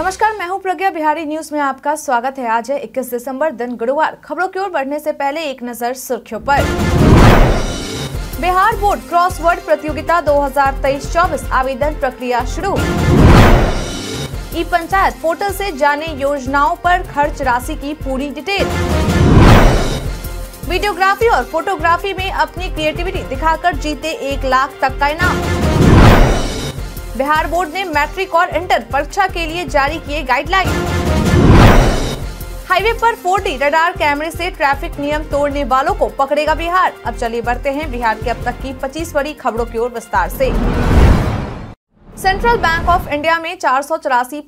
नमस्कार मैं हूं प्रज्ञा बिहारी न्यूज में आपका स्वागत है आज है 21 दिसंबर दिन गुरुवार खबरों की ओर बढ़ने से पहले एक नजर सुर्खियों पर बिहार बोर्ड क्रॉसवर्ड प्रतियोगिता 2023-24 आवेदन प्रक्रिया शुरू ई पंचायत पोर्टल से जाने योजनाओं पर खर्च राशि की पूरी डिटेल वीडियोग्राफी और फोटोग्राफी में अपनी क्रिएटिविटी दिखाकर जीते एक लाख तक का इनाम बिहार बोर्ड ने मैट्रिक और इंटर परीक्षा के लिए जारी किए गाइडलाइन हाईवे पर 4D रडार कैमरे से ट्रैफिक नियम तोड़ने वालों को पकड़ेगा बिहार अब चलिए बढ़ते हैं बिहार के अब तक की पच्चीस बड़ी खबरों की ओर विस्तार से सेंट्रल बैंक ऑफ इंडिया में चार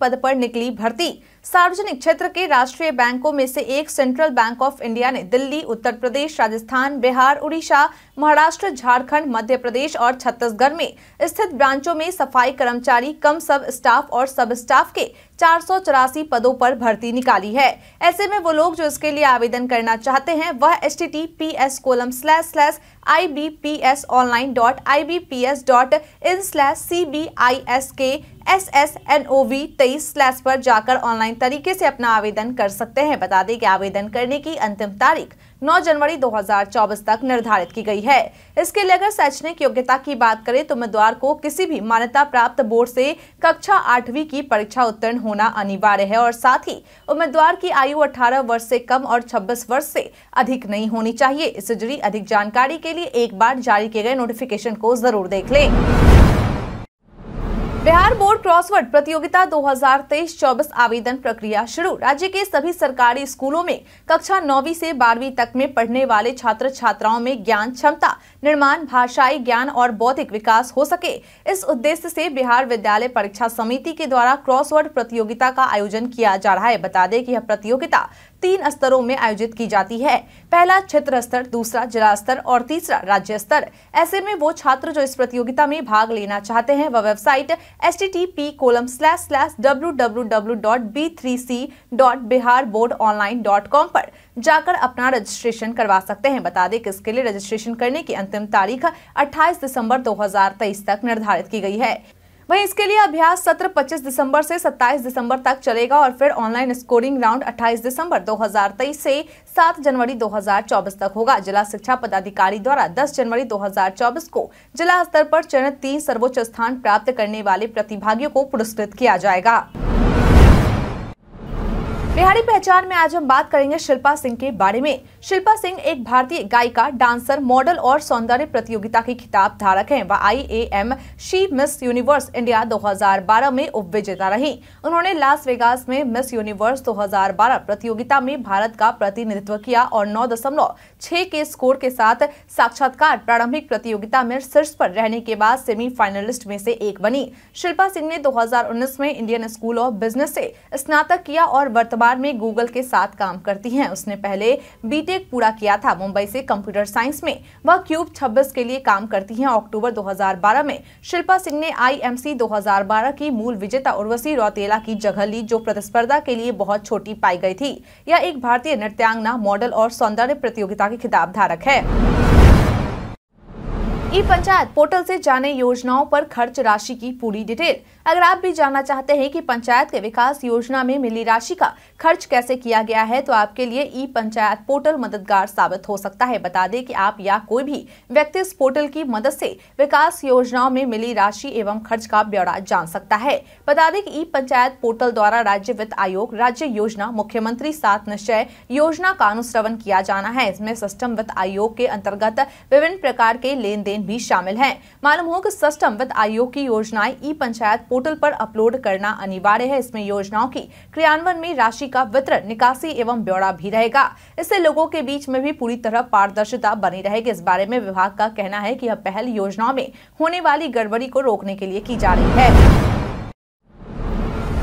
पद पर निकली भर्ती सार्वजनिक क्षेत्र के राष्ट्रीय बैंकों में से एक सेंट्रल बैंक ऑफ इंडिया ने दिल्ली उत्तर प्रदेश राजस्थान बिहार उड़ीसा महाराष्ट्र झारखंड मध्य प्रदेश और छत्तीसगढ़ में स्थित ब्रांचों में सफाई कर्मचारी कम सब स्टाफ और सब स्टाफ के चार पदों पर भर्ती निकाली है ऐसे में वो लोग जो इसके लिए आवेदन करना चाहते हैं वह H T T P S colon slash slash I B P S online dot I B P S dot in slash C B I S K S S N O V तेईस slash पर जाकर online तरीके से अपना आवेदन कर सकते हैं बता दें कि आवेदन करने की अंतिम तारीख 9 जनवरी 2024 तक निर्धारित की गई है इसके लिए अगर शैक्षणिक योग्यता की बात करें तो उम्मीदवार को किसी भी मान्यता प्राप्त बोर्ड से कक्षा आठवीं की परीक्षा उत्तीर्ण होना अनिवार्य है और साथ ही उम्मीदवार की आयु 18 वर्ष से कम और 26 वर्ष से अधिक नहीं होनी चाहिए इससे जुड़ी अधिक जानकारी के लिए एक बार जारी किए गए नोटिफिकेशन को जरूर देख लें बिहार बोर्ड क्रॉसवर्ड प्रतियोगिता 2023-24 आवेदन प्रक्रिया शुरू राज्य के सभी सरकारी स्कूलों में कक्षा नौवीं से बारहवीं तक में पढ़ने वाले छात्र छात्राओं में ज्ञान क्षमता निर्माण भाषाई ज्ञान और बौद्धिक विकास हो सके इस उद्देश्य से बिहार विद्यालय परीक्षा समिति के द्वारा क्रॉसवर्ड प्रतियोगिता का आयोजन किया जा रहा है बता दें की यह प्रतियोगिता तीन स्तरों में आयोजित की जाती है पहला क्षेत्र स्तर दूसरा जिला स्तर और तीसरा राज्य स्तर ऐसे में वो छात्र जो इस प्रतियोगिता में भाग लेना चाहते हैं वह website S T T P colon slash slash W W W dot B three C dot Bihar board online dot com पर जाकर अपना रजिस्ट्रेशन करवा सकते हैं बता दें कि इसके लिए रजिस्ट्रेशन करने की अंतिम तारीख 28 दिसंबर 2023 तक निर्धारित की गई है वहीं इसके लिए अभ्यास सत्र 25 दिसंबर से 27 दिसंबर तक चलेगा और फिर ऑनलाइन स्कोरिंग राउंड 28 दिसंबर 2023 से 7 जनवरी 2024 तक होगा जिला शिक्षा पदाधिकारी द्वारा 10 जनवरी 2024 को जिला स्तर पर चयनित तीन सर्वोच्च स्थान प्राप्त करने वाले प्रतिभागियों को पुरस्कृत किया जाएगा बिहारी पहचान में आज हम बात करेंगे शिल्पा सिंह के बारे में शिल्पा सिंह एक भारतीय गायिका डांसर मॉडल और सौंदर्य प्रतियोगिता की खिताब धारक हैं वह I A M she Miss Universe India 2012 में उप विजेता रही उन्होंने लास वेगास में मिस यूनिवर्स 2012 प्रतियोगिता में भारत का प्रतिनिधित्व किया और नौ दशमलव छह के स्कोर के साथ साक्षात्कार प्रारंभिक प्रतियोगिता में शीर्ष पर रहने के बाद सेमीफाइनलिस्ट में से एक बनी शिल्पा सिंह ने 2019 में इंडियन स्कूल ऑफ बिजनेस से स्नातक किया और वर्तमान में गूगल के साथ काम करती हैं उसने पहले बीटेक पूरा किया था मुंबई से कंप्यूटर साइंस में वह क्यूब 26 के लिए काम करती है अक्टूबर दो में शिल्पा सिंह ने आई एम की मूल विजेता उर्वशी रौतेला की जगह ली जो प्रतिस्पर्धा के लिए बहुत छोटी पाई गई थी यह एक भारतीय नृत्यांगना मॉडल और सौंदर्य प्रतियोगिता खिताब धारक है ई पंचायत पोर्टल से जाने योजनाओं पर खर्च राशि की पूरी डिटेल अगर आप भी जानना चाहते हैं कि पंचायत के विकास योजना में मिली राशि का खर्च कैसे किया गया है तो आपके लिए ई पंचायत पोर्टल मददगार साबित हो सकता है बता दें कि आप या कोई भी व्यक्ति इस पोर्टल की मदद से विकास योजनाओं में मिली राशि एवं खर्च का ब्यौरा जान सकता है बता दें की ई पंचायत पोर्टल द्वारा राज्य वित्त आयोग राज्य योजना मुख्यमंत्री सात निश्चय योजना का अनुश्रवण किया जाना है इसमें सिस्टम वित्त आयोग के अंतर्गत विभिन्न प्रकार के लेन देन बैंक भी शामिल हैं मालूम हो कि सिस्टम वित्त आयोग की योजनाएं ई पंचायत पोर्टल पर अपलोड करना अनिवार्य है इसमें योजनाओं की क्रियान्वयन में राशि का वितरण निकासी एवं ब्यौरा भी रहेगा इससे लोगों के बीच में भी पूरी तरह पारदर्शिता बनी रहेगी इस बारे में विभाग का कहना है की यह पहल योजनाओं में होने वाली गड़बड़ी को रोकने के लिए की जा रही है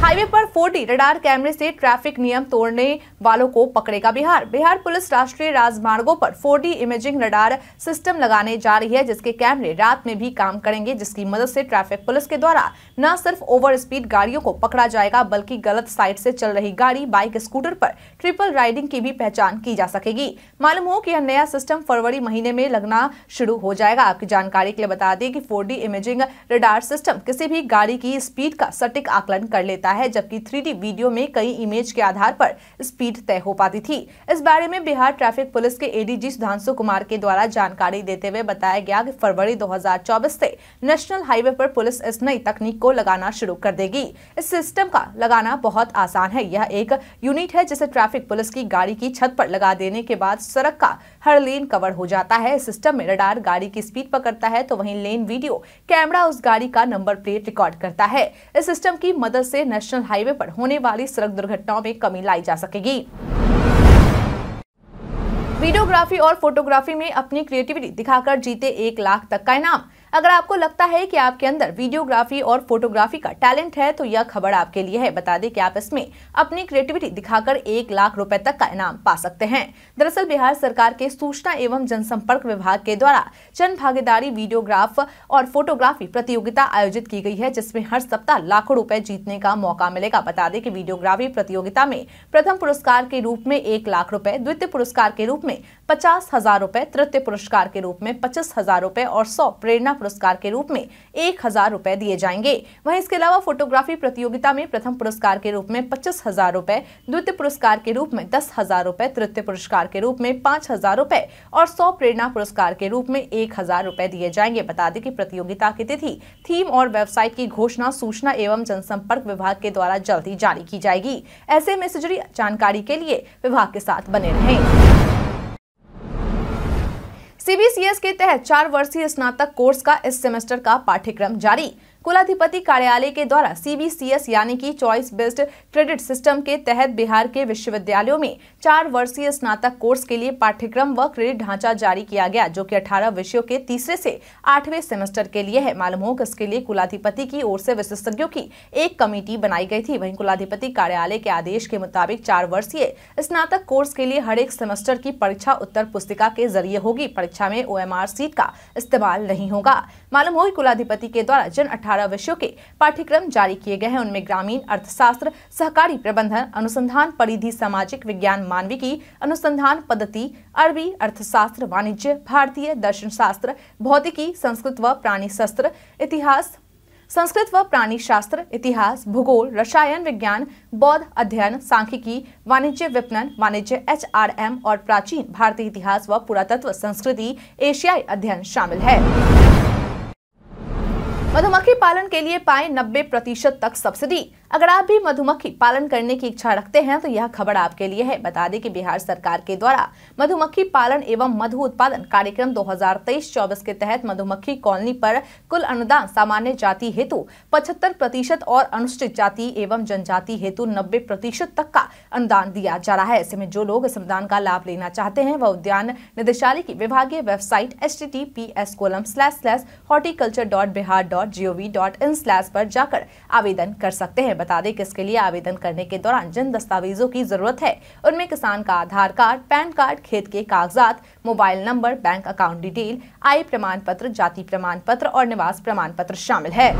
हाईवे पर 40 रडार कैमरे से ट्रैफिक नियम तोड़ने वालों को पकड़ेगा बिहार बिहार पुलिस राष्ट्रीय राजमार्गों पर 40 इमेजिंग रडार सिस्टम लगाने जा रही है जिसके कैमरे रात में भी काम करेंगे जिसकी मदद से ट्रैफिक पुलिस के द्वारा न सिर्फ ओवर स्पीड गाड़ियों को पकड़ा जाएगा बल्कि गलत साइड से चल रही गाड़ी बाइक स्कूटर पर ट्रिपल राइडिंग की भी पहचान की जा सकेगी मालूम हो कि यह नया सिस्टम फरवरी महीने में लगना शुरू हो जाएगा आपकी जानकारी के लिए बता दें कि फोर इमेजिंग रडार सिस्टम किसी भी गाड़ी की स्पीड का सटीक आकलन कर लेता सकता है जबकि थ्री वीडियो में कई इमेज के आधार पर स्पीड तय हो पाती थी इस बारे में बिहार ट्रैफिक पुलिस के एडीजी सुधांशु कुमार के द्वारा जानकारी देते हुए बताया गया कि फरवरी 2024 से नेशनल हाईवे पर पुलिस इस नई तकनीक को लगाना शुरू कर देगी इस सिस्टम का लगाना बहुत आसान है यह एक यूनिट है जिसे ट्रैफिक पुलिस की गाड़ी की छत पर लगा देने के बाद सड़क का हर लेन कवर हो जाता है सिस्टम में रडार गाड़ी की स्पीड पकड़ता है तो वहीं लेन वीडियो कैमरा उस गाड़ी का नंबर प्लेट रिकॉर्ड करता है इस सिस्टम की मदद से नेशनल हाईवे पर होने वाली सड़क दुर्घटनाओं में कमी लाई जा सकेगी वीडियोग्राफी और फोटोग्राफी में अपनी क्रिएटिविटी दिखाकर जीते एक लाख तक का इनाम अगर आपको लगता है कि आपके अंदर वीडियोग्राफी और फोटोग्राफी का टैलेंट है तो यह खबर आपके लिए है बता दें कि आप इसमें अपनी क्रिएटिविटी दिखाकर एक लाख रुपए तक का इनाम पा सकते हैं दरअसल बिहार सरकार के सूचना एवं जनसंपर्क विभाग के द्वारा जन भागीदारी वीडियोग्राफ और फोटोग्राफी प्रतियोगिता आयोजित की गई है जिसमें हर सप्ताह लाखों रूपए जीतने का मौका मिलेगा बता दें कि वीडियोग्राफी प्रतियोगिता में प्रथम पुरस्कार के रूप में एक लाख रूपए द्वितीय पुरस्कार के रूप में पचास हजार रूपए तृतीय पुरस्कार के रूप में पच्चीस हजार रूपए और सौ प्रेरणा पुरस्कार के रूप में एक हजार रूपए दिए जाएंगे वहीं इसके अलावा फोटोग्राफी प्रतियोगिता में प्रथम पुरस्कार के रूप में पच्चीस हजार रूपए द्वितीय पुरस्कार के रूप में दस हजार रूपए तृतीय पुरस्कार के रूप में पाँच हजार रूपए और सौ प्रेरणा पुरस्कार के रूप में एक हजार रूपए दिए जाएंगे बता दें कि प्रतियोगिता की तिथि थीम और वेबसाइट की घोषणा सूचना एवं जनसंपर्क विभाग के द्वारा जल्द ही जारी की जाएगी ऐसे में जानकारी के लिए विभाग के साथ बने रहें सीबीसीएस के तहत चार वर्षीय स्नातक कोर्स का इस सेमेस्टर का पाठ्यक्रम जारी कुलाधिपति कार्यालय के द्वारा सीबीसीएस यानी कि चॉइस बेस्ड क्रेडिट सिस्टम के तहत बिहार के विश्वविद्यालयों में चार वर्षीय स्नातक कोर्स के लिए पाठ्यक्रम व क्रेडिट ढांचा जारी किया गया जो कि 18 विषयों के तीसरे से आठवें सेमेस्टर के लिए है मालूम हो इसके लिए कुलाधिपति की ओर से विशेषज्ञों की एक कमेटी बनाई गई थी वहीं कुलाधिपति कार्यालय के आदेश के मुताबिक चार वर्षीय स्नातक कोर्स के लिए हर एक सेमेस्टर की परीक्षा उत्तर पुस्तिका के जरिए होगी परीक्षा में ओ सीट का इस्तेमाल नहीं होगा मालूम हो कुलाधिपति के द्वारा जिन अठारह विषयों के पाठ्यक्रम जारी किए गए हैं उनमें ग्रामीण अर्थशास्त्र सहकारी प्रबंधन अनुसंधान परिधि सामाजिक विज्ञान मानविकी अनुसंधान पद्धति अरबी अर्थशास्त्र वाणिज्य भारतीय शास्त्र भौतिकी संस्कृत व प्राणी शस्त्र इतिहास संस्कृत व प्राणी शास्त्र इतिहास भूगोल रसायन विज्ञान बौद्ध अध्ययन सांख्यिकी वाणिज्य विपणन वाणिज्य एच आर एम और प्राचीन भारतीय इतिहास व पुरातत्व संस्कृति एशियाई अध्ययन शामिल है मधुमक्खी पालन के लिए पाए 90 प्रतिशत तक सब्सिडी अगर आप भी मधुमक्खी पालन करने की इच्छा रखते हैं तो यह खबर आपके लिए है बता दें कि बिहार सरकार के द्वारा मधुमक्खी पालन एवं मधु उत्पादन कार्यक्रम 2023-24 के तहत मधुमक्खी कॉलोनी पर कुल अनुदान सामान्य जाति हेतु 75 प्रतिशत और अनुसूचित जाति एवं जनजाति हेतु 90 प्रतिशत तक का अनुदान दिया जा रहा है ऐसे में जो लोग इस अनुदान का लाभ लेना चाहते हैं वह उद्यान निदेशालय की विभागीय website H T T P S colon slash slash horticulture dot Bihar dot G O V dot in slash पर जाकर आवेदन कर सकते हैं बता दें कि इसके लिए आवेदन करने के दौरान जिन दस्तावेजों की जरूरत है उनमें किसान का आधार कार्ड पैन कार्ड खेत के कागजात mobile number bank account detail आय प्रमाण पत्र जाति प्रमाण पत्र और निवास प्रमाण पत्र शामिल है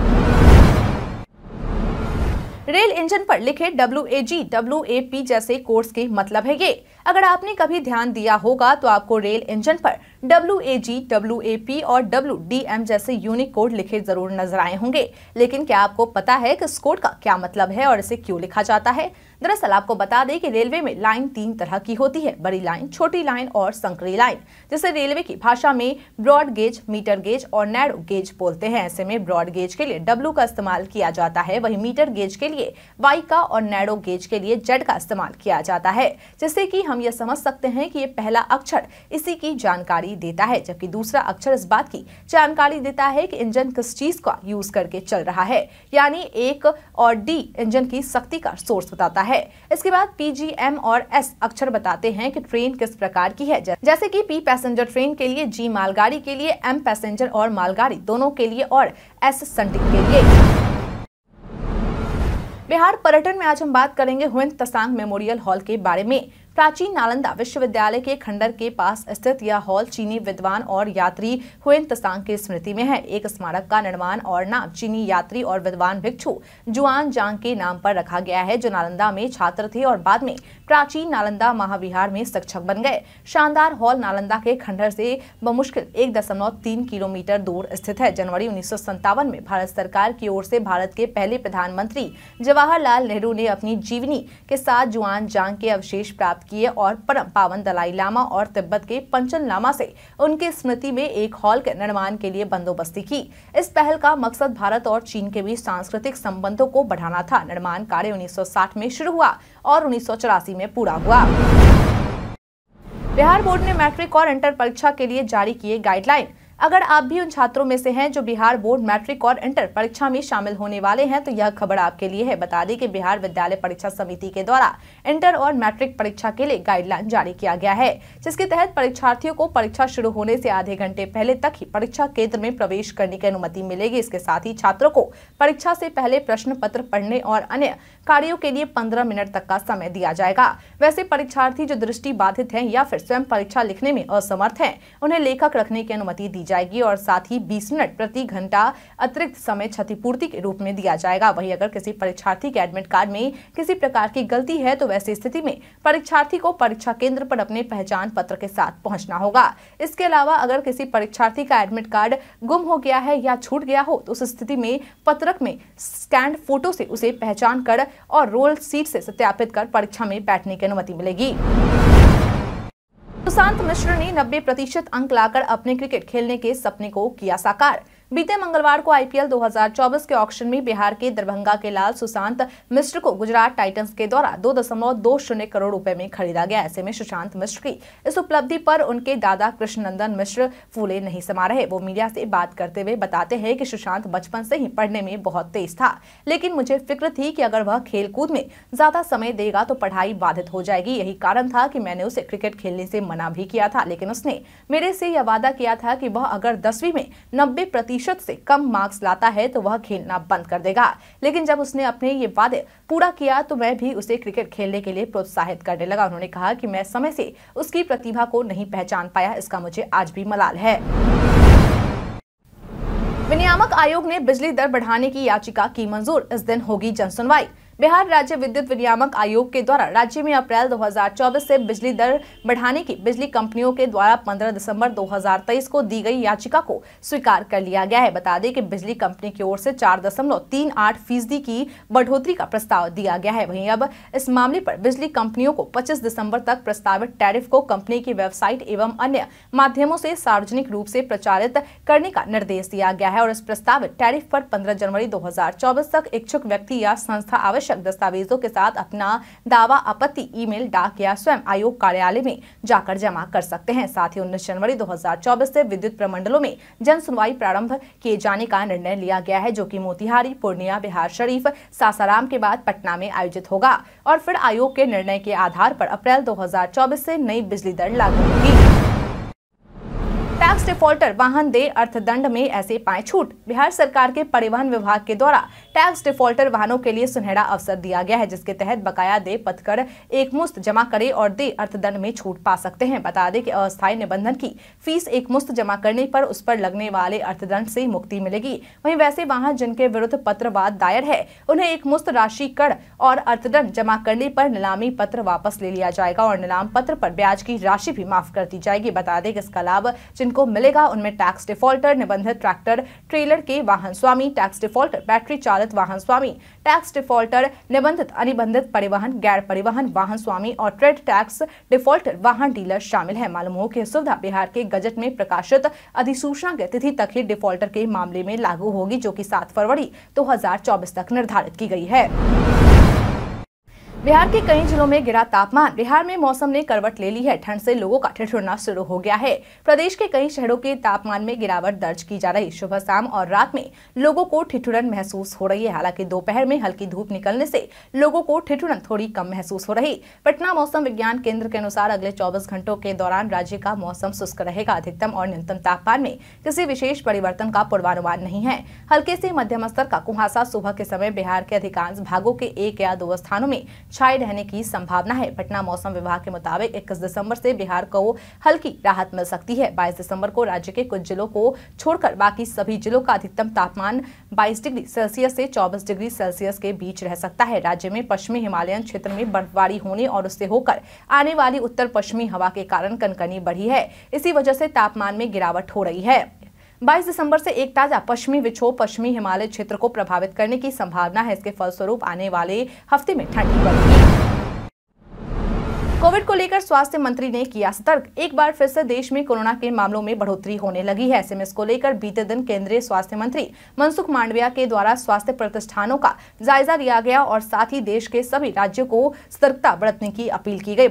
रेल इंजन पर लिखे W A G A P जैसे कोर्स के मतलब है ये अगर आपने कभी ध्यान दिया होगा तो आपको रेल इंजन पर W A G W A P और डब्ल्यू डी एम जैसे यूनिक कोड लिखे जरूर नजर आए होंगे लेकिन क्या आपको पता है कि इस कोड का क्या मतलब है और इसे क्यों लिखा जाता है दरअसल आपको बता दें कि रेलवे में लाइन तीन तरह की होती है बड़ी लाइन छोटी लाइन और संकरी लाइन जिसे रेलवे की भाषा में ब्रॉड गेज मीटर गेज और नैरो गेज बोलते हैं ऐसे में ब्रॉड गेज के लिए डब्लू का इस्तेमाल किया जाता है वही मीटर गेज के लिए वाई का और नैरो गेज के लिए जेड का इस्तेमाल किया जाता है जिससे की हम यह समझ सकते हैं कि ये पहला अक्षर इसी की जानकारी देता है जबकि दूसरा अक्षर इस बात की जानकारी देता है कि इंजन किस चीज का यूज करके चल रहा है यानी एक और डी इंजन की शक्ति का सोर्स बताता है इसके बाद पी जी एम और एस अक्षर बताते हैं कि ट्रेन किस प्रकार की है जैसे कि पी पैसेंजर ट्रेन के लिए जी मालगाड़ी के लिए एम पैसेंजर और मालगाड़ी दोनों के लिए और एस संटिंग के लिए बिहार पर्यटन में आज हम बात करेंगे हुन तसांग मेमोरियल हॉल के बारे में प्राचीन नालंदा विश्वविद्यालय के खंडर के पास स्थित यह हॉल चीनी विद्वान और यात्री हुएन तसांग की स्मृति में है एक स्मारक का निर्माण और नाम चीनी यात्री और विद्वान भिक्षु जुआन जांग के नाम पर रखा गया है जो नालंदा में छात्र थे और बाद में प्राचीन नालंदा महाविहार में शिक्षक बन गए शानदार हॉल नालंदा के खंडहर से बमुश्किल एक दशमलव तीन किलोमीटर दूर स्थित है जनवरी उन्नीस में भारत सरकार की ओर से भारत के पहले प्रधानमंत्री जवाहरलाल नेहरू ने अपनी जीवनी के साथ जुआन जांग के अवशेष प्राप्त किए और परम पावन दलाई लामा और तिब्बत के पंचन लामा से उनके स्मृति में एक हॉल के निर्माण के लिए बंदोबस्ती की इस पहल का मकसद भारत और चीन के बीच सांस्कृतिक संबंधों को बढ़ाना था निर्माण कार्य उन्नीस में शुरू हुआ और उन्नीस में पूरा हुआ बिहार बोर्ड ने मैट्रिक और इंटर परीक्षा के लिए जारी किए गाइडलाइन अगर आप भी उन छात्रों में से हैं जो बिहार बोर्ड मैट्रिक और इंटर परीक्षा में शामिल होने वाले हैं तो यह खबर आपके लिए है बता दें कि बिहार विद्यालय परीक्षा समिति के द्वारा इंटर और मैट्रिक परीक्षा के लिए गाइडलाइन जारी किया गया है जिसके तहत परीक्षार्थियों को परीक्षा शुरू होने से आधे घंटे पहले तक ही परीक्षा केंद्र में प्रवेश करने की अनुमति मिलेगी इसके साथ ही छात्रों को परीक्षा से पहले प्रश्न पत्र पढ़ने और अन्य कार्यो के लिए पंद्रह मिनट तक का समय दिया जाएगा वैसे परीक्षार्थी जो दृष्टि बाधित है या फिर स्वयं परीक्षा लिखने में असमर्थ है उन्हें लेखक रखने की अनुमति दी जाएगी और साथ ही बीस मिनट प्रति घंटा अतिरिक्त समय क्षतिपूर्ति के रूप में दिया जाएगा वहीं अगर किसी परीक्षार्थी के एडमिट कार्ड में किसी प्रकार की गलती है तो वैसी स्थिति में परीक्षार्थी को परीक्षा केंद्र पर अपने पहचान पत्र के साथ पहुंचना होगा इसके अलावा अगर किसी परीक्षार्थी का एडमिट कार्ड गुम हो गया है या छूट गया हो तो उस स्थिति में पत्रक में स्कैंड फोटो से उसे पहचान कर और रोल सीट से सत्यापित कर परीक्षा में बैठने की अनुमति मिलेगी सुशांत तो मिश्र ने 90 प्रतिशत अंक लाकर अपने क्रिकेट खेलने के सपने को किया साकार बीते मंगलवार को आईपीएल 2024 के ऑक्शन में बिहार के दरभंगा के लाल सुशांत मिश्र को गुजरात टाइटंस के द्वारा दो दशमलव दो शून्य करोड़ रुपए में खरीदा गया ऐसे में सुशांत मिश्र की इस उपलब्धि पर उनके दादा कृष्णनंदन मिश्र फूले नहीं समा रहे वो मीडिया से बात करते हुए बताते हैं कि सुशांत बचपन से ही पढ़ने में बहुत तेज था लेकिन मुझे फिक्र थी कि अगर वह खेलकूद में ज्यादा समय देगा तो पढ़ाई बाधित हो जाएगी यही कारण था कि मैंने उसे क्रिकेट खेलने से मना भी किया था लेकिन उसने मेरे से यह वादा किया था कि वह अगर दसवीं में नब्बे प्रतिशत से कम मार्क्स लाता है तो वह खेलना बंद कर देगा लेकिन जब उसने अपने ये वादे पूरा किया तो मैं भी उसे क्रिकेट खेलने के लिए प्रोत्साहित करने लगा उन्होंने कहा कि मैं समय से उसकी प्रतिभा को नहीं पहचान पाया इसका मुझे आज भी मलाल है विनियामक आयोग ने बिजली दर बढ़ाने की याचिका की मंजूर इस दिन होगी जनसुनवाई बिहार राज्य विद्युत विनियामक आयोग के द्वारा राज्य में अप्रैल 2024 से बिजली दर बढ़ाने की बिजली कंपनियों के द्वारा 15 दिसंबर 2023 को दी गई याचिका को स्वीकार कर लिया गया है बता दें कि बिजली कंपनी की ओर से चार दशमलव तीन आठ फीसदी की बढ़ोतरी का प्रस्ताव दिया गया है वहीं अब इस मामले पर बिजली कंपनियों को पच्चीस दिसंबर तक प्रस्तावित टैरिफ को कंपनी की वेबसाइट एवं अन्य माध्यमों से सार्वजनिक रूप से प्रचारित करने का निर्देश दिया गया है और इस प्रस्तावित टैरिफ पर पंद्रह जनवरी दो तक इच्छुक व्यक्ति या संस्था आवश्यक आवश्यक दस्तावेजों के साथ अपना दावा आपत्ति ईमेल डाक या स्वयं आयोग कार्यालय में जाकर जमा कर सकते हैं साथ ही उन्नीस जनवरी 2024 से विद्युत प्रमंडलों में जन सुनवाई प्रारंभ किए जाने का निर्णय लिया गया है जो की मोतिहारी पूर्णिया बिहार शरीफ सासाराम के बाद पटना में आयोजित होगा और फिर आयोग के निर्णय के आधार पर अप्रैल 2024 से नई बिजली दर लागू होगी टैक्स डिफॉल्टर वाहन देय अर्थदंड में ऐसे पाए छूट बिहार सरकार के परिवहन विभाग के द्वारा टैक्स डिफॉल्टर वाहनों के लिए सुनहरा अवसर दिया गया है जिसके तहत बकाया कर पथकर मुस्त जमा करे और दे अर्थदंड में छूट पा सकते हैं बता दें कि अस्थायी निबंधन की फीस एक मुस्त जमा करने पर उस पर लगने वाले अर्थदंड से मुक्ति मिलेगी वही वैसे वाहन जिनके विरुद्ध पत्रवाद दायर है उन्हें एक मुस्त राशि कर और अर्थदंड जमा करने पर नीलामी पत्र वापस ले लिया जाएगा और नीलाम पत्र पर ब्याज की राशि भी माफ कर दी जाएगी बता दें कि इसका लाभ जिन जिनको मिलेगा उनमें टैक्स डिफॉल्टर निबंधित ट्रैक्टर ट्रेलर के वाहन स्वामी टैक्स डिफॉल्टर बैटरी चालित वाहन स्वामी टैक्स डिफॉल्टर निबंधित अनिबंधित परिवहन गैर परिवहन वाहन स्वामी और ट्रेड टैक्स डिफॉल्टर वाहन डीलर शामिल है मालूम हो कि सुविधा बिहार के गजट में प्रकाशित अधिसूचना की तिथि तक ही डिफॉल्टर के मामले में लागू होगी जो की सात फरवरी 2024 तक निर्धारित की गई है बिहार के कई जिलों में गिरा तापमान बिहार में मौसम ने करवट ले ली है ठंड से लोगों का ठिठुरना शुरू हो गया है प्रदेश के कई शहरों के तापमान में गिरावट दर्ज की जा रही सुबह शाम और रात में लोगों को ठिठुरन महसूस हो रही है हालांकि दोपहर में हल्की धूप निकलने से लोगों को ठिठुरन थोड़ी कम महसूस हो रही पटना मौसम विज्ञान केंद्र के अनुसार अगले चौबीस घंटों के दौरान राज्य का मौसम शुष्क रहेगा अधिकतम और न्यूनतम तापमान में किसी विशेष परिवर्तन का पूर्वानुमान नहीं है हल्के से मध्यम स्तर का कुहासा सुबह के समय बिहार के अधिकांश भागों के एक या दो स्थानों में छाए रहने की संभावना है पटना मौसम विभाग के मुताबिक इक्कीस दिसंबर से बिहार को हल्की राहत मिल सकती है बाईस दिसंबर को राज्य के कुछ जिलों को छोड़कर बाकी सभी जिलों का अधिकतम तापमान बाईस डिग्री सेल्सियस से चौबीस डिग्री सेल्सियस के बीच रह सकता है राज्य में पश्चिमी हिमालयन क्षेत्र में बर्फबारी होने और उससे होकर आने वाली उत्तर पश्चिमी हवा के कारण कनकनी बढ़ी है इसी वजह से तापमान में गिरावट हो रही है 22 दिसंबर से एक ताजा पश्चिमी विक्षोभ पश्चिमी हिमालय क्षेत्र को प्रभावित करने की संभावना है इसके फलस्वरूप आने वाले हफ्ते में ठंड बढ़ेगी कोविड को लेकर स्वास्थ्य मंत्री ने किया सतर्क एक बार फिर से देश में कोरोना के मामलों में बढ़ोतरी होने लगी है ऐसे में इसको लेकर बीते दिन केंद्रीय स्वास्थ्य मंत्री मनसुख मांडविया के द्वारा स्वास्थ्य प्रतिष्ठानों का जायजा लिया गया और साथ ही देश के सभी राज्यों को सतर्कता बरतने की अपील की गई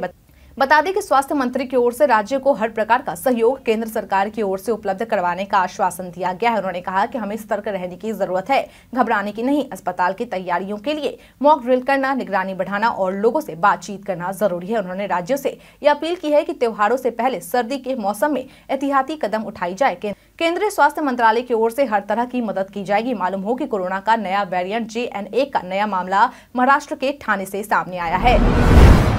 बता दें कि स्वास्थ्य मंत्री की ओर से राज्य को हर प्रकार का सहयोग केंद्र सरकार की ओर से उपलब्ध करवाने का आश्वासन दिया गया है उन्होंने कहा कि हमें सतर्क रहने की जरूरत है घबराने की नहीं अस्पताल की तैयारियों के लिए मॉक ड्रिल करना निगरानी बढ़ाना और लोगों से बातचीत करना जरूरी है उन्होंने राज्यों से यह अपील की है कि त्योहारों से पहले सर्दी के मौसम में एहतियाती कदम उठाई जाए केंद्रीय स्वास्थ्य मंत्रालय की ओर से हर तरह की मदद की जाएगी मालूम हो कि कोरोना का नया वेरिएंट जे का नया मामला महाराष्ट्र के थाने से सामने आया है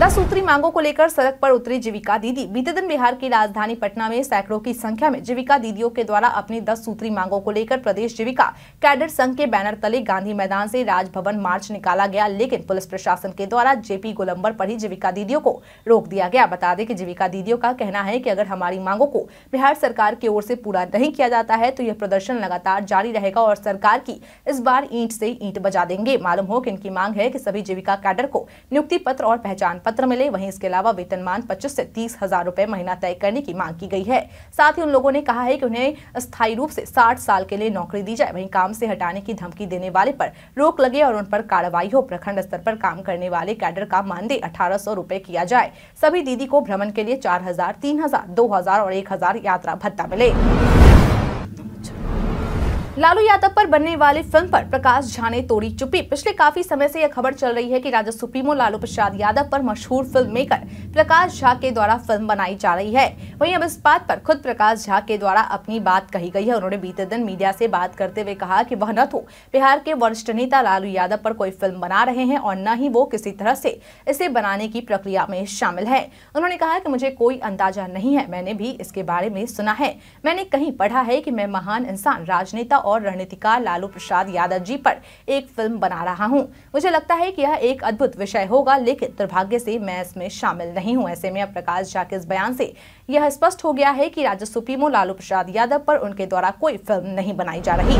दस सूत्री मांगों को लेकर सड़क पर उतरी जीविका दीदी बीते दिन बिहार की राजधानी पटना में सैकड़ों की संख्या में जीविका दीदियों के द्वारा अपनी दस सूत्री मांगों को लेकर प्रदेश जीविका कैडर संघ के बैनर तले गांधी मैदान से राजभवन मार्च निकाला गया लेकिन पुलिस प्रशासन के द्वारा जेपी गोलम्बर पर ही जीविका दीदियों को रोक दिया गया बता दें की जीविका दीदियों का कहना है की अगर हमारी मांगों को बिहार सरकार की ओर से पूरा नहीं किया जाता है तो यह प्रदर्शन लगातार जारी रहेगा और सरकार की इस बार ईंट से ईंट बजा देंगे मालूम हो कि इनकी मांग है की सभी जीविका कैडर को नियुक्ति पत्र और पहचान पत्र पत्र मिले वहीं इसके अलावा वेतनमान 25 से तीस हजार रूपए महीना तय करने की मांग की गई है साथ ही उन लोगों ने कहा है कि उन्हें स्थायी रूप से साठ साल के लिए नौकरी दी जाए वहीं काम से हटाने की धमकी देने वाले पर रोक लगे और उन पर कार्रवाई हो प्रखंड स्तर पर काम करने वाले कैडर का मानदेय अठारह सौ रूपए किया जाए सभी दीदी को भ्रमण के लिए चार हजार तीन हजार दो हजार और एक हजार यात्रा भत्ता मिले लालू यादव पर बनने वाली फिल्म पर प्रकाश झा ने तोड़ी चुप्पी पिछले काफी समय से यह खबर चल रही है कि राजद सुप्रीमो लालू प्रसाद यादव पर मशहूर फिल्म मेकर प्रकाश झा के द्वारा फिल्म बनाई जा रही है वहीं अब इस बात पर खुद प्रकाश झा के द्वारा अपनी बात कही गई है उन्होंने बीते दिन मीडिया से बात करते हुए कहा की वह न तो बिहार के वरिष्ठ नेता लालू यादव पर कोई फिल्म बना रहे हैं और न ही वो किसी तरह से इसे बनाने की प्रक्रिया में शामिल है उन्होंने कहा की मुझे कोई अंदाजा नहीं है मैंने भी इसके बारे में सुना है मैंने कहीं पढ़ा है की मैं महान इंसान राजनेता और रणनीतिकार लालू प्रसाद यादव जी पर एक फिल्म बना रहा हूँ मुझे लगता है कि यह एक अद्भुत विषय होगा लेकिन दुर्भाग्य से मैं इसमें शामिल नहीं हूँ ऐसे में अब प्रकाश झा के इस बयान से यह स्पष्ट हो गया है कि राज्य सुप्रीमो लालू प्रसाद यादव पर उनके द्वारा कोई फिल्म नहीं बनाई जा रही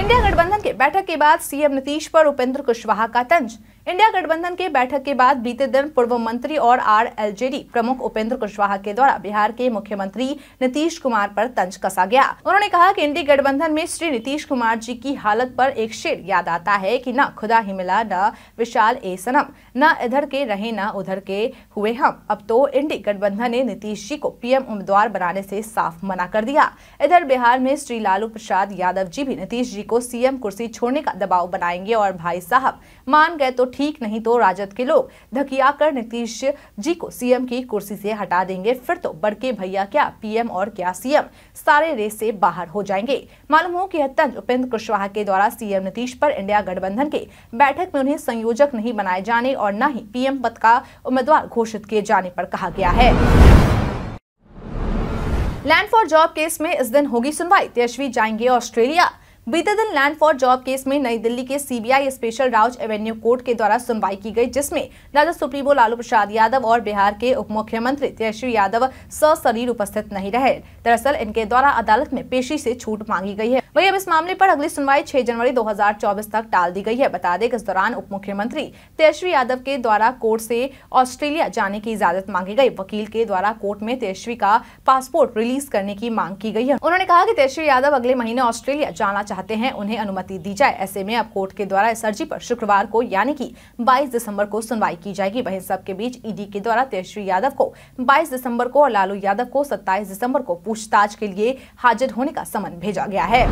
इंडिया गठबंधन के बैठक के बाद सीएम नीतीश पर उपेंद्र कुशवाहा का तंज इंडिया गठबंधन के बैठक के बाद बीते दिन पूर्व मंत्री और आर एलजेडी प्रमुख उपेंद्र कुशवाहा के द्वारा बिहार के मुख्यमंत्री नीतीश कुमार पर तंज कसा गया उन्होंने कहा कि इंडी गठबंधन में श्री नीतीश कुमार जी की हालत पर एक शेर याद आता है कि न खुदा ही मिला न विशाल ए सनम न इधर के रहे न उधर के हुए हम अब तो इंडी गठबंधन ने नीतीश जी को पीएम उम्मीदवार बनाने से साफ मना कर दिया इधर बिहार में श्री लालू प्रसाद यादव जी भी नीतीश जी को सीएम कुर्सी छोड़ने का दबाव बनाएंगे और भाई साहब मान गए तो ठीक नहीं तो राजद के लोग धकिया कर नीतीश जी को सीएम की कुर्सी से हटा देंगे फिर तो बड़के भैया क्या पीएम और क्या सीएम सारे रेस से बाहर हो जाएंगे मालूम हो कि तंज उपेंद्र कुशवाहा के द्वारा सीएम नीतीश पर इंडिया गठबंधन के बैठक में उन्हें संयोजक नहीं बनाए जाने और न ही पीएम पद का उम्मीदवार घोषित किए जाने पर कहा गया है लैंड फॉर जॉब केस में इस दिन होगी सुनवाई तेजस्वी जाएंगे ऑस्ट्रेलिया बीते दिन लैंड फॉर जॉब केस में नई दिल्ली के CBI special Rouse Avenue court के द्वारा सुनवाई की गई जिसमें राजद सुप्रीमो लालू प्रसाद यादव और बिहार के उप मुख्यमंत्री तेजस्वी यादव सशरीर उपस्थित नहीं रहे दरअसल इनके द्वारा अदालत में पेशी से छूट मांगी गई है वही अब इस मामले पर अगली सुनवाई 6 जनवरी 2024 तक टाल दी गई है बता दें कि इस दौरान उप मुख्यमंत्री तेजस्वी यादव के द्वारा कोर्ट से ऑस्ट्रेलिया जाने की इजाजत मांगी गई वकील के द्वारा कोर्ट में तेजस्वी का पासपोर्ट रिलीज करने की मांग की गई है उन्होंने कहा की तेजस्वी यादव अगले महीने ऑस्ट्रेलिया जाना चाहते चाहते हैं उन्हें अनुमति दी जाए ऐसे में अब कोर्ट के द्वारा इस अर्जी पर शुक्रवार को यानी कि 22 दिसंबर को सुनवाई की जाएगी वहीं सबके बीच ईडी के द्वारा तेजस्वी यादव को 22 दिसंबर को और लालू यादव को 27 दिसंबर को पूछताछ के लिए हाजिर होने का समन भेजा गया है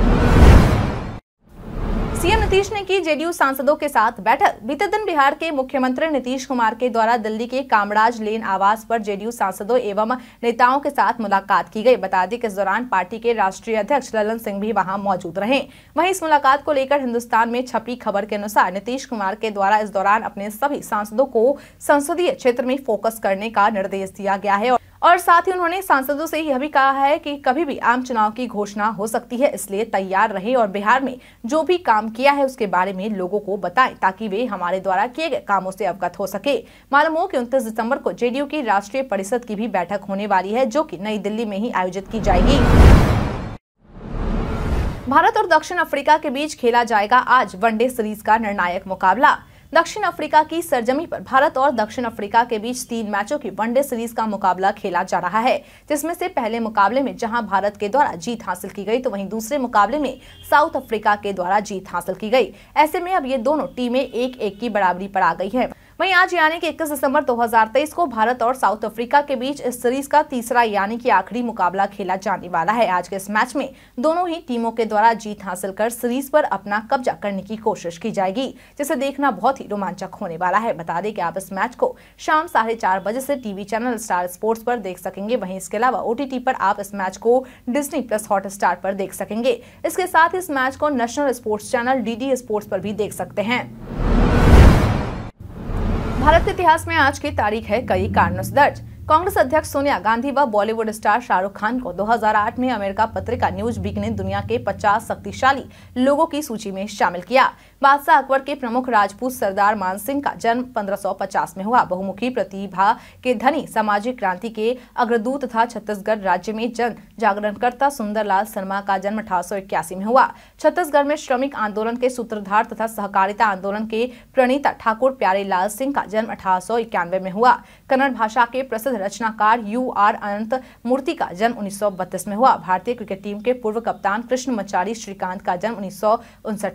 सीएम नीतीश ने की जेडीयू सांसदों के साथ बैठक बीते दिन बिहार के मुख्यमंत्री नीतीश कुमार के द्वारा दिल्ली के कामराज लेन आवास पर जेडीयू सांसदों एवं नेताओं के साथ मुलाकात की गई बता दी कि इस दौरान पार्टी के राष्ट्रीय अध्यक्ष ललन सिंह भी वहां मौजूद रहे वहीं इस मुलाकात को लेकर हिंदुस्तान में छपी खबर के अनुसार नीतीश कुमार के द्वारा इस दौरान अपने सभी सांसदों को संसदीय क्षेत्र में फोकस करने का निर्देश दिया गया है और साथ ही उन्होंने सांसदों से यह भी कहा है कि कभी भी आम चुनाव की घोषणा हो सकती है इसलिए तैयार रहे और बिहार में जो भी काम किया है उसके बारे में लोगों को बताएं ताकि वे हमारे द्वारा किए गए कामों से अवगत हो सके मालूम हो कि उनतीस दिसंबर को जेडीयू की राष्ट्रीय परिषद की भी बैठक होने वाली है जो की नई दिल्ली में ही आयोजित की जाएगी भारत और दक्षिण अफ्रीका के बीच खेला जाएगा आज वनडे सीरीज का निर्णायक मुकाबला दक्षिण अफ्रीका की सरजमी पर भारत और दक्षिण अफ्रीका के बीच तीन मैचों की वनडे सीरीज का मुकाबला खेला जा रहा है जिसमें से पहले मुकाबले में जहां भारत के द्वारा जीत हासिल की गई तो वहीं दूसरे मुकाबले में साउथ अफ्रीका के द्वारा जीत हासिल की गई ऐसे में अब ये दोनों टीमें एक एक की बराबरी पर आ गई है वहीं आज यानी कि 21 दिसंबर 2023 को भारत और साउथ अफ्रीका के बीच इस सीरीज का तीसरा यानी कि आखिरी मुकाबला खेला जाने वाला है आज के इस मैच में दोनों ही टीमों के द्वारा जीत हासिल कर सीरीज पर अपना कब्जा करने की कोशिश की जाएगी जिसे देखना बहुत ही रोमांचक होने वाला है बता दें कि आप इस मैच को शाम साढ़े चार बजे से टीवी चैनल स्टार स्पोर्ट्स पर देख सकेंगे वहीं इसके अलावा ओटीटी पर आप इस मैच को डिजनी प्लस हॉटस्टार पर देख सकेंगे इसके साथ इस मैच को national sports channel D sports पर भी देख सकते हैं भारत के इतिहास में आज की तारीख है कई कारणों से दर्ज कांग्रेस अध्यक्ष सोनिया गांधी व बॉलीवुड स्टार शाहरुख खान को 2008 में अमेरिका पत्रिका न्यूज बीक ने दुनिया के 50 शक्तिशाली लोगों की सूची में शामिल किया बादशाह अकबर के प्रमुख राजपूत सरदार मानसिंह का जन्म 1550 में हुआ बहुमुखी प्रतिभा के धनी सामाजिक क्रांति के अग्रदूत तथा छत्तीसगढ़ राज्य में जन जागरणकर्ता सुंदरलाल शर्मा का जन्म अठारह में हुआ छत्तीसगढ़ में श्रमिक आंदोलन के सूत्रधार तथा सहकारिता आंदोलन के प्रणेता ठाकुर प्यारे लाल सिंह का जन्म अठारह में हुआ कन्नड़ भाषा के प्रसिद्ध रचनाकार यू आर अनंत मूर्ति का जन्म उन्नीस में हुआ भारतीय क्रिकेट टीम के पूर्व कप्तान कृष्ण मचारी श्रीकांत का जन्म उन्नीस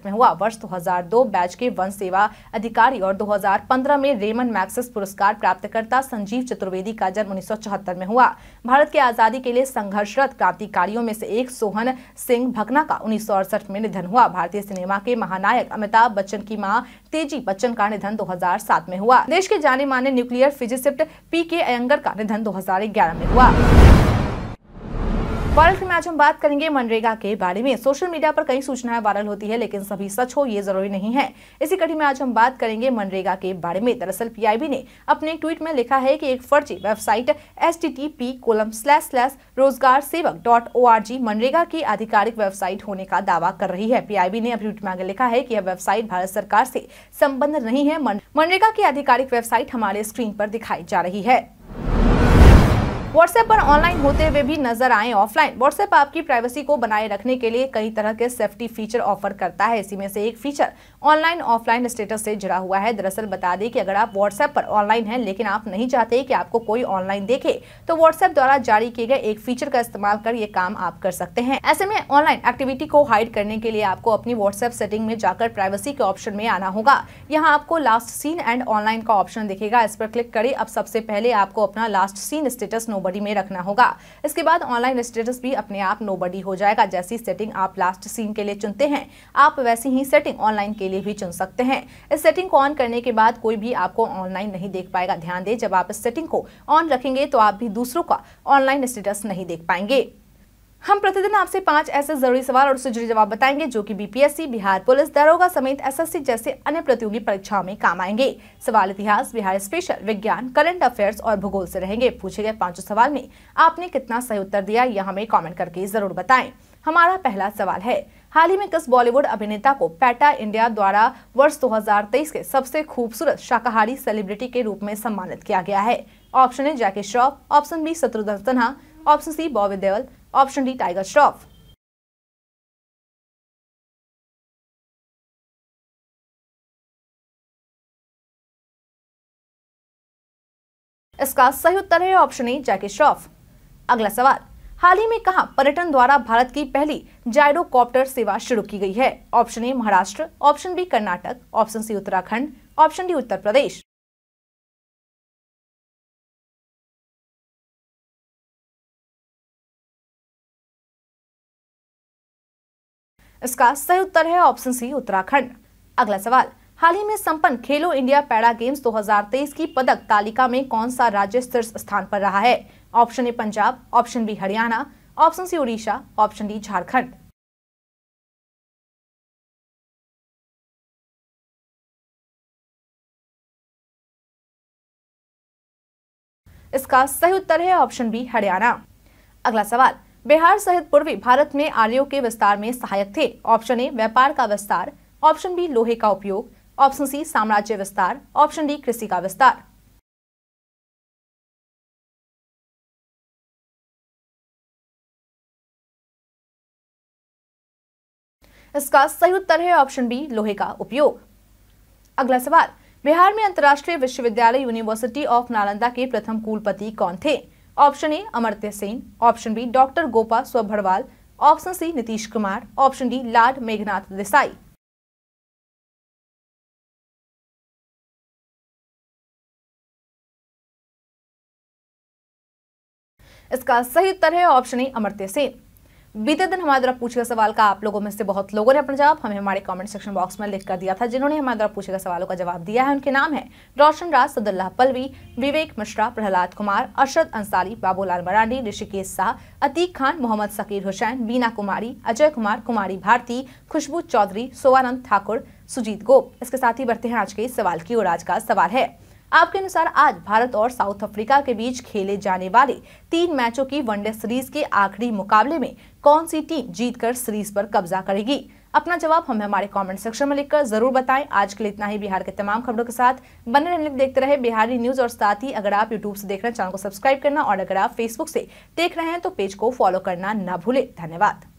में हुआ वर्ष दो 2002 बैच के वन सेवा अधिकारी और 2015 में रेमन मैक्सिस पुरस्कार प्राप्तकर्ता संजीव चतुर्वेदी का जन्म उन्नीस में हुआ भारत की आजादी के लिए संघर्षरत क्रांतिकारियों में से एक सोहन सिंह भकना का उन्नीस में निधन हुआ भारतीय सिनेमा के महानायक अमिताभ बच्चन की माँ तेजी बच्चन का निधन दो में हुआ देश के जाने माने न्यूक्लियर फिजिसिप्ट पी के अयंगर का निधन दो में हुआ वायरल में आज हम बात करेंगे मनरेगा के बारे में सोशल मीडिया पर कई सूचनाएं वायरल होती है लेकिन सभी सच हो ये जरूरी नहीं है इसी कड़ी में आज हम बात करेंगे मनरेगा के बारे में दरअसल पीआईबी ने अपने ट्वीट में लिखा है कि एक फर्जी website S T T P colon slash slash rozgar sevak dot O R G MNREGA की आधिकारिक वेबसाइट होने का दावा कर रही है पीआईबी ने अपने ट्वीट में आगे लिखा है की यह वेबसाइट भारत सरकार से संबंध नहीं है मनरेगा की आधिकारिक वेबसाइट हमारे स्क्रीन पर दिखाई जा रही है व्हाट्सएप पर ऑनलाइन होते हुए भी नजर आए ऑफलाइन व्हाट्सएप आपकी प्राइवेसी को बनाए रखने के लिए कई तरह के सेफ्टी फीचर ऑफर करता है इसी में से एक फीचर ऑनलाइन ऑफलाइन स्टेटस से जुड़ा हुआ है दरअसल बता दें कि अगर आप व्हाट्सएप पर ऑनलाइन हैं लेकिन आप नहीं चाहते कि आपको कोई ऑनलाइन देखे तो व्हाट्सएप द्वारा जारी किए गए एक फीचर का इस्तेमाल कर ये काम आप कर सकते हैं ऐसे में ऑनलाइन एक्टिविटी को हाइड करने के लिए आपको अपनी व्हाट्सएप सेटिंग में जाकर प्राइवेसी के ऑप्शन में आना होगा यहाँ आपको लास्ट सीन एंड ऑनलाइन का ऑप्शन दिखेगा इस पर क्लिक करें अब सबसे पहले आपको अपना last seen status no nobody में रखना होगा इसके बाद ऑनलाइन स्टेटस भी अपने आप नोबडी हो जाएगा जैसी सेटिंग आप लास्ट सीन के लिए चुनते हैं आप वैसी ही सेटिंग ऑनलाइन के लिए भी चुन सकते हैं इस सेटिंग को ऑन करने के बाद कोई भी आपको ऑनलाइन नहीं देख पाएगा ध्यान दें जब आप इस सेटिंग को ऑन रखेंगे तो आप भी दूसरों का ऑनलाइन स्टेटस नहीं देख पाएंगे हम प्रतिदिन आपसे पांच ऐसे जरूरी सवाल और उससे जुड़े जवाब बताएंगे जो कि बीपीएससी बिहार पुलिस दरोगा समेत एसएससी जैसे अन्य प्रतियोगी परीक्षाओं में काम आएंगे सवाल इतिहास बिहार स्पेशल विज्ञान करंट अफेयर्स और भूगोल से रहेंगे पूछे गए पांचों सवाल में आपने कितना सही उत्तर दिया यह हमें कॉमेंट करके जरूर बताए हमारा पहला सवाल है हाल ही में किस बॉलीवुड अभिनेता को पैटा इंडिया द्वारा वर्ष दो के सबसे खूबसूरत शाकाहारी सेलिब्रिटी के रूप में सम्मानित किया गया है option A Jackie Shroff option B Shatrughan Sinha option C Bobby Deol option D Tiger Shroff इसका सही उत्तर है ऑप्शन ए जैके श्रॉफ अगला सवाल हाल ही में कहा पर्यटन द्वारा भारत की पहली जायरोकॉप्टर सेवा शुरू की गई है option A Maharashtra option B Karnataka option C Uttarakhand option D Uttar Pradesh इसका सही उत्तर है ऑप्शन सी उत्तराखंड अगला सवाल हाल ही में संपन्न खेलो इंडिया पैरा गेम्स 2023 की पदक तालिका में कौन सा राज्य शीर्ष स्थान पर रहा है option A Punjab option B Haryana option C Orissa option D Jharkhand इसका सही उत्तर है ऑप्शन बी हरियाणा अगला सवाल बिहार सहित पूर्वी भारत में आर्यों के विस्तार में सहायक थे ऑप्शन ए व्यापार का विस्तार ऑप्शन बी लोहे का उपयोग ऑप्शन सी साम्राज्य विस्तार ऑप्शन डी कृषि का विस्तार इसका सही उत्तर है ऑप्शन बी लोहे का उपयोग अगला सवाल बिहार में अंतर्राष्ट्रीय विश्वविद्यालय यूनिवर्सिटी ऑफ नालंदा के प्रथम कुलपति कौन थे option A Amartya Sen option B doctor Gopa Sabharwal option C Nitish Kumar option D lord Meghnad Desai इसका सही उत्तर है ऑप्शन ए अमर्त्य सेन बीते दिन हमारे द्वारा पूछे गए सवाल का आप लोगों में से बहुत लोगों ने अपना जवाब हमें हमारे कमेंट सेक्शन बॉक्स में लिख कर दिया था जिन्होंने हमारे द्वारा पूछे गए सवालों का जवाब दिया है उनके नाम है रोशन राज सदुल्लाह पलवी विवेक मिश्रा प्रहलाद कुमार अरशद अंसारी बाबूलाल मरांडी ऋषिकेश शाह अतीक खान मोहम्मद सकीर हुसैन बीना कुमारी अजय कुमार कुमारी भारती खुशबू चौधरी सोवानंद ठाकुर सुजीत गोप इसके साथ ही बढ़ते हैं आज के सवाल की और आज का सवाल है आपके अनुसार आज भारत और साउथ अफ्रीका के बीच खेले जाने वाले तीन मैचों की वनडे सीरीज के आखिरी मुकाबले में कौन सी टीम जीतकर सीरीज पर कब्जा करेगी अपना जवाब हमें हमारे कमेंट सेक्शन में लिखकर जरूर बताएं आज के लिए इतना ही बिहार के तमाम खबरों के साथ बने रहने देखते रहे बिहारी न्यूज और साथ ही अगर आप यूट्यूब से देख रहे हैं चैनल को सब्सक्राइब करना और अगर आप फेसबुक से देख रहे हैं तो पेज को फॉलो करना ना भूले धन्यवाद